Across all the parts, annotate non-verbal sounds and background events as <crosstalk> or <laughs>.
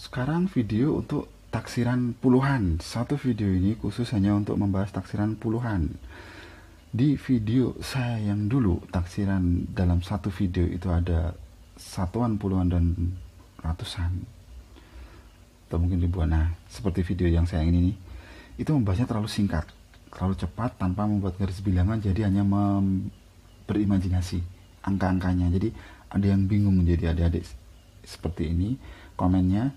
Sekarang video untuk taksiran puluhan. Satu video ini khusus hanya untuk membahas taksiran puluhan. Di video saya yang dulu, taksiran dalam satu video itu ada satuan puluhan dan ratusan. Atau mungkin ribuan. Nah, seperti video yang saya ingin ini itu membahasnya terlalu singkat, terlalu cepat tanpa membuat garis bilangan jadi hanya berimajinasi angka-angkanya. Jadi ada yang bingung menjadi adik-adik seperti ini komennya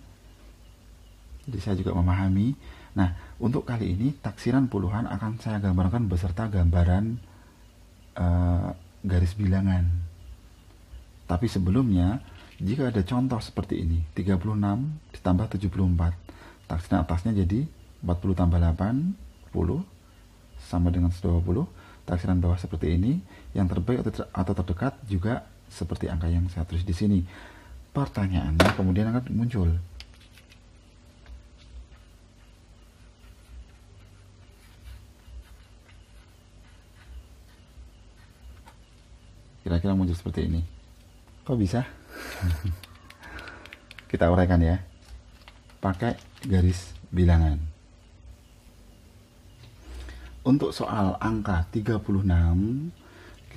jadi saya juga memahami. Nah, untuk kali ini taksiran puluhan akan saya gambarkan beserta gambaran uh, garis bilangan. Tapi sebelumnya, jika ada contoh seperti ini, 36 ditambah 74, taksiran atasnya jadi 40 tambah 8, 10, sama dengan 120, taksiran bawah seperti ini, yang terbaik atau terdekat juga seperti angka yang saya tulis di sini. Pertanyaannya kemudian akan muncul, kira-kira muncul seperti ini kok bisa <laughs> kita uraikan ya pakai garis bilangan untuk soal angka 36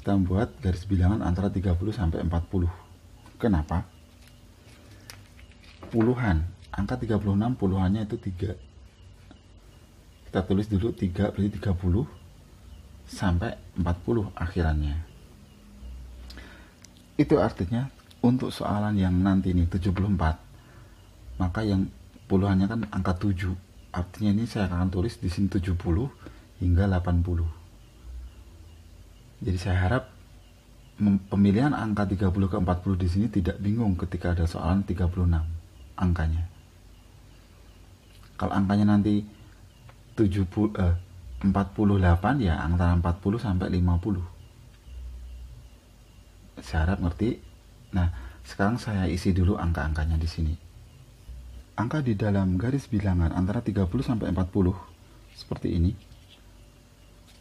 kita membuat garis bilangan antara 30 sampai 40 kenapa puluhan angka 36 puluhannya itu 3 kita tulis dulu 3 berarti 30 sampai 40 akhirannya itu artinya untuk soalan yang nanti ini 74 maka yang puluhannya kan angka 7 artinya ini saya akan tulis di sini 70 hingga 80 jadi saya harap pemilihan angka 30 ke 40 di sini tidak bingung ketika ada soalan 36 angkanya kalau angkanya nanti 70 eh, 48 ya antara 40 sampai 50 syarat ngerti. Nah, sekarang saya isi dulu angka-angkanya di sini. Angka di dalam garis bilangan antara 30 sampai 40 seperti ini.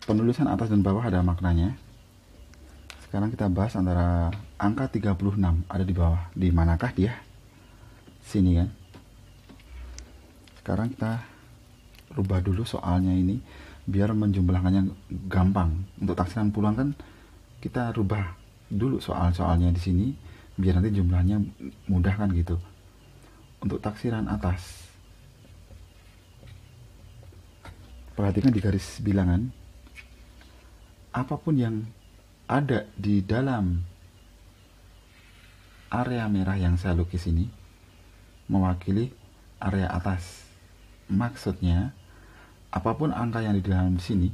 Penulisan atas dan bawah ada maknanya. Sekarang kita bahas antara angka 36 ada di bawah. Di manakah dia? Sini kan. Sekarang kita rubah dulu soalnya ini biar menjumlahkannya gampang. Untuk taksiran pulang kan kita rubah dulu soal-soalnya di sini biar nanti jumlahnya mudah kan gitu untuk taksiran atas perhatikan di garis bilangan apapun yang ada di dalam area merah yang saya lukis ini mewakili area atas maksudnya apapun angka yang di dalam sini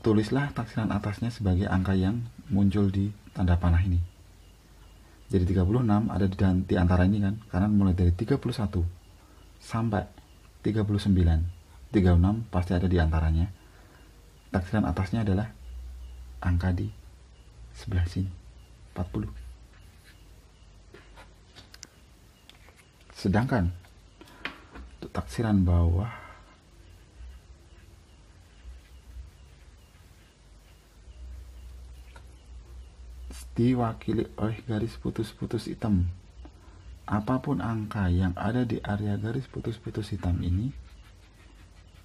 tulislah taksiran atasnya sebagai angka yang muncul di tanda panah ini. Jadi 36 ada di, di antara ini kan, karena mulai dari 31 sampai 39, 36 pasti ada di antaranya. Taksiran atasnya adalah angka di sebelah sini, 40. Sedangkan untuk taksiran bawah diwakili oleh garis putus-putus hitam. Apapun angka yang ada di area garis putus-putus hitam ini,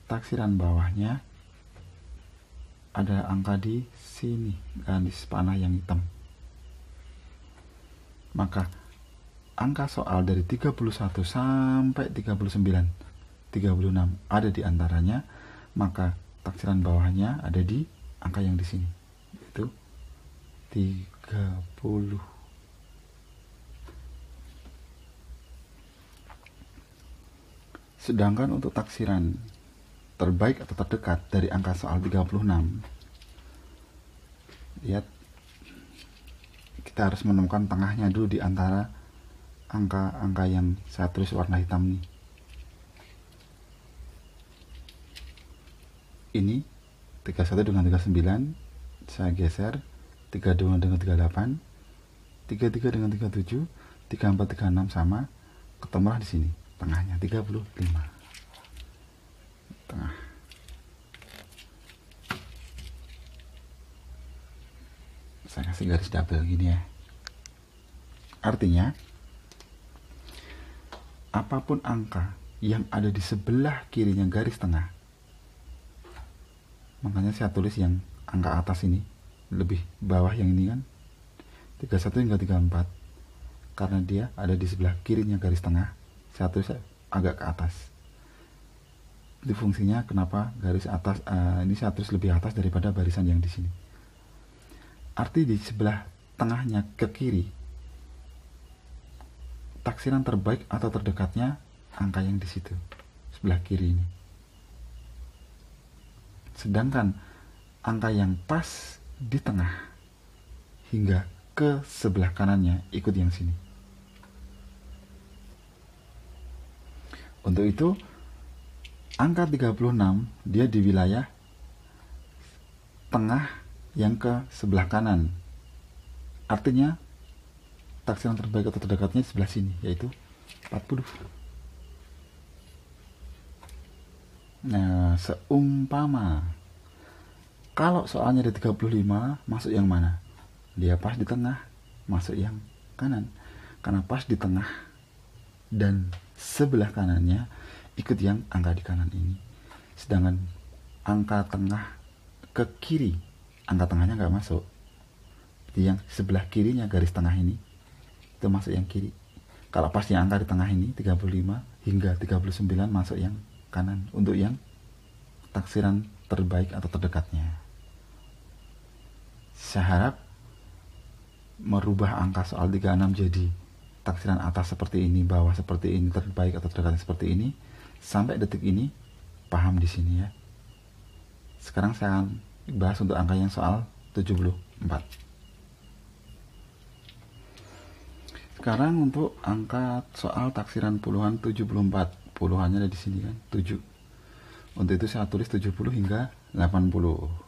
taksiran bawahnya ada angka di sini, garis panah yang hitam. Maka angka soal dari 31 sampai 39, 36 ada di antaranya, maka taksiran bawahnya ada di angka yang di sini. Itu 30 sedangkan untuk taksiran terbaik atau terdekat dari angka soal 36 lihat ya, kita harus menemukan tengahnya dulu di antara angka-angka yang saya tulis warna hitam ini. ini 31 dengan 39 saya geser 32 dengan 38 33 dengan 37 34 36 sama ketemulah di sini tengahnya 35 tengah saya kasih garis double gini ya artinya apapun angka yang ada di sebelah kirinya garis tengah makanya saya tulis yang angka atas ini lebih bawah yang ini kan 31 hingga 34 karena dia ada di sebelah kirinya garis tengah satu agak ke atas itu fungsinya kenapa garis atas uh, ini satu lebih atas daripada barisan yang di sini arti di sebelah tengahnya ke kiri taksiran terbaik atau terdekatnya angka yang di situ sebelah kiri ini sedangkan angka yang pas di tengah hingga ke sebelah kanannya ikut yang sini. Untuk itu angka 36 dia di wilayah tengah yang ke sebelah kanan. Artinya yang terbaik atau terdekatnya sebelah sini yaitu 40. Nah, seumpama kalau soalnya ada 35, masuk yang mana? Dia pas di tengah, masuk yang kanan. Karena pas di tengah dan sebelah kanannya ikut yang angka di kanan ini. Sedangkan angka tengah ke kiri, angka tengahnya nggak masuk. Jadi yang sebelah kirinya garis tengah ini itu masuk yang kiri. Kalau pas yang angka di tengah ini 35 hingga 39 masuk yang kanan untuk yang taksiran terbaik atau terdekatnya saya harap merubah angka soal 36 jadi taksiran atas seperti ini, bawah seperti ini, terbaik atau terdekat seperti ini, sampai detik ini paham di sini ya. Sekarang saya akan bahas untuk angka yang soal 74. Sekarang untuk angka soal taksiran puluhan 74. Puluhannya ada di sini kan, 7. Untuk itu saya tulis 70 hingga 80.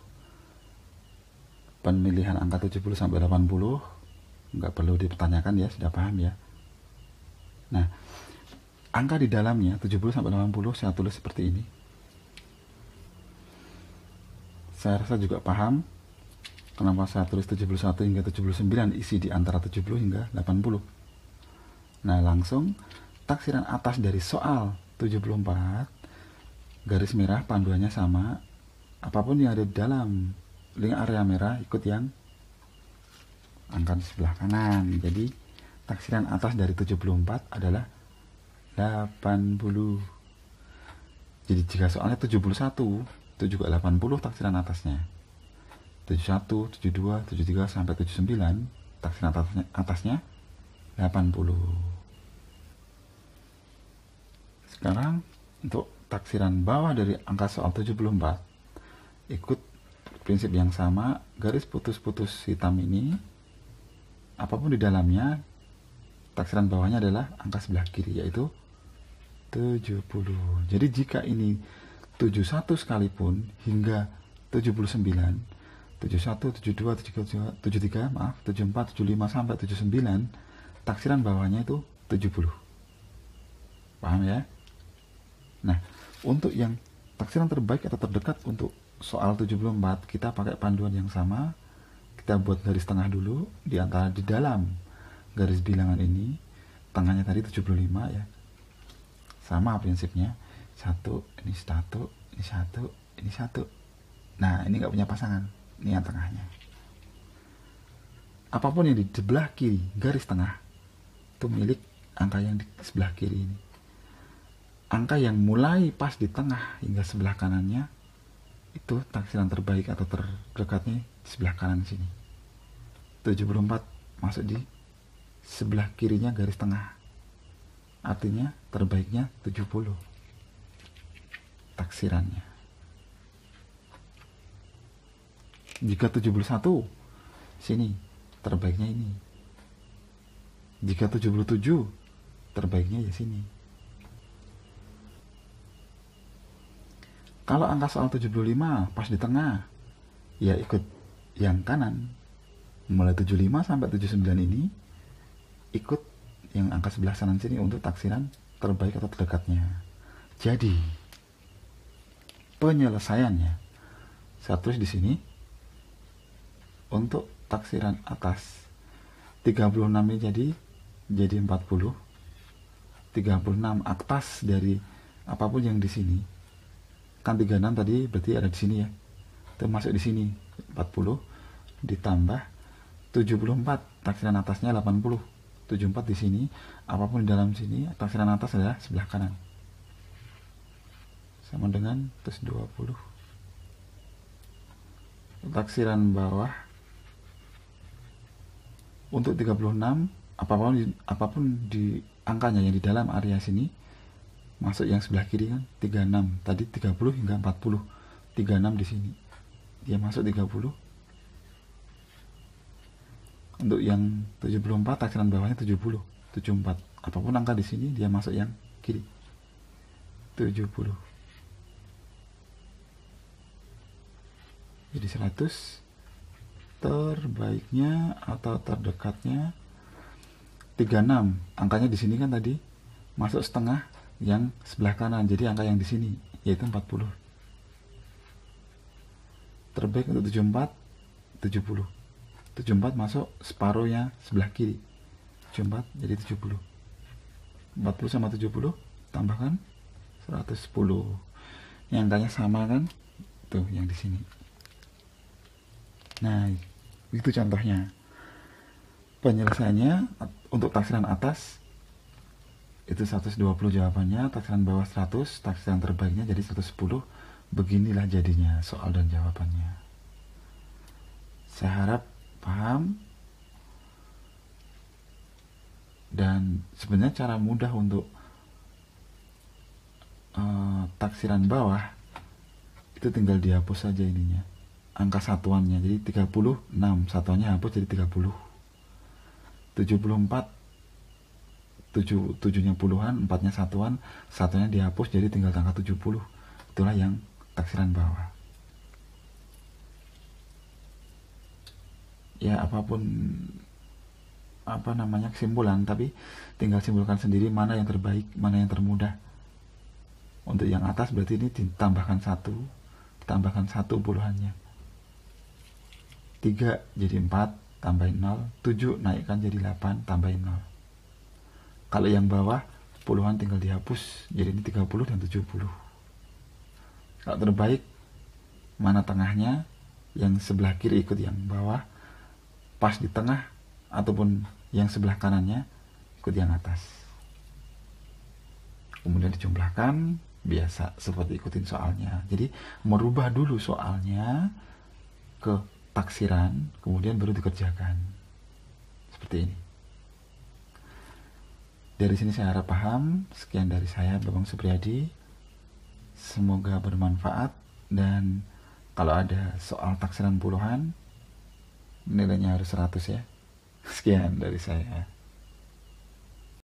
Pemilihan angka 70 sampai 80 nggak perlu dipertanyakan ya, sudah paham ya. Nah, angka di dalamnya 70 sampai 80 saya tulis seperti ini. Saya rasa juga paham kenapa saya tulis 71 hingga 79 isi di antara 70 hingga 80. Nah, langsung taksiran atas dari soal 74 garis merah panduannya sama apapun yang ada di dalam link area merah ikut yang angka di sebelah kanan jadi taksiran atas dari 74 adalah 80 jadi jika soalnya 71 itu juga 80 taksiran atasnya 71, 72, 73 sampai 79 taksiran atasnya, atasnya 80 sekarang untuk taksiran bawah dari angka soal 74 ikut prinsip yang sama garis putus-putus hitam ini apapun di dalamnya taksiran bawahnya adalah angka sebelah kiri yaitu 70 jadi jika ini 71 sekalipun hingga 79 71, 72, 73, 73 maaf 74, 75 sampai 79 taksiran bawahnya itu 70 paham ya nah untuk yang taksiran terbaik atau terdekat untuk soal 74 kita pakai panduan yang sama kita buat garis tengah dulu di antara di dalam garis bilangan ini tengahnya tadi 75 ya sama prinsipnya satu ini satu ini satu ini satu nah ini nggak punya pasangan ini yang tengahnya apapun yang di sebelah kiri garis tengah itu milik angka yang di sebelah kiri ini angka yang mulai pas di tengah hingga sebelah kanannya itu taksiran terbaik atau terdekatnya di sebelah kanan sini 74 masuk di sebelah kirinya garis tengah artinya terbaiknya 70 taksirannya jika 71 sini terbaiknya ini jika 77 terbaiknya ya sini Kalau angka soal 75 pas di tengah, ya ikut yang kanan. Mulai 75 sampai 79 ini ikut yang angka sebelah kanan sini untuk taksiran terbaik atau terdekatnya. Jadi penyelesaiannya saya tulis di sini untuk taksiran atas 36 ini jadi jadi 40 36 atas dari apapun yang di sini kan 36 tadi berarti ada di sini ya termasuk di sini 40 ditambah 74 taksiran atasnya 80 74 di sini apapun di dalam sini taksiran atas adalah sebelah kanan sama dengan plus 20 taksiran bawah untuk 36 apapun apapun di angkanya yang di dalam area sini masuk yang sebelah kiri kan 36 tadi 30 hingga 40 36 di sini dia masuk 30 untuk yang 74 takaran bawahnya 70 74 apapun angka di sini dia masuk yang kiri 70 jadi 100 terbaiknya atau terdekatnya 36 angkanya di sini kan tadi masuk setengah yang sebelah kanan jadi angka yang di sini yaitu 40 terbaik untuk 74 70 74 masuk separuhnya sebelah kiri 74 jadi 70 40 sama 70 tambahkan 110 yang angkanya sama kan tuh yang di sini nah itu contohnya penyelesaiannya untuk taksiran atas itu 120 jawabannya taksiran bawah 100 taksiran terbaiknya jadi 110 beginilah jadinya soal dan jawabannya saya harap paham dan sebenarnya cara mudah untuk uh, taksiran bawah itu tinggal dihapus saja ininya angka satuannya jadi 36 satuannya hapus jadi 30 74 tujuh tujuhnya puluhan empatnya satuan satunya dihapus jadi tinggal angka tujuh puluh itulah yang taksiran bawah ya apapun apa namanya kesimpulan tapi tinggal simpulkan sendiri mana yang terbaik mana yang termudah untuk yang atas berarti ini ditambahkan satu tambahkan satu puluhannya 3 jadi empat tambahin 0 7 naikkan jadi 8 tambahin 0 kalau yang bawah puluhan tinggal dihapus. Jadi ini 30 dan 70. Kalau terbaik mana tengahnya yang sebelah kiri ikut yang bawah pas di tengah ataupun yang sebelah kanannya ikut yang atas kemudian dijumlahkan biasa seperti ikutin soalnya jadi merubah dulu soalnya ke taksiran kemudian baru dikerjakan seperti ini dari sini saya harap paham. Sekian dari saya, Bapak Supriyadi. Semoga bermanfaat dan kalau ada soal taksiran puluhan, nilainya harus 100 ya. <laughs> Sekian dari saya.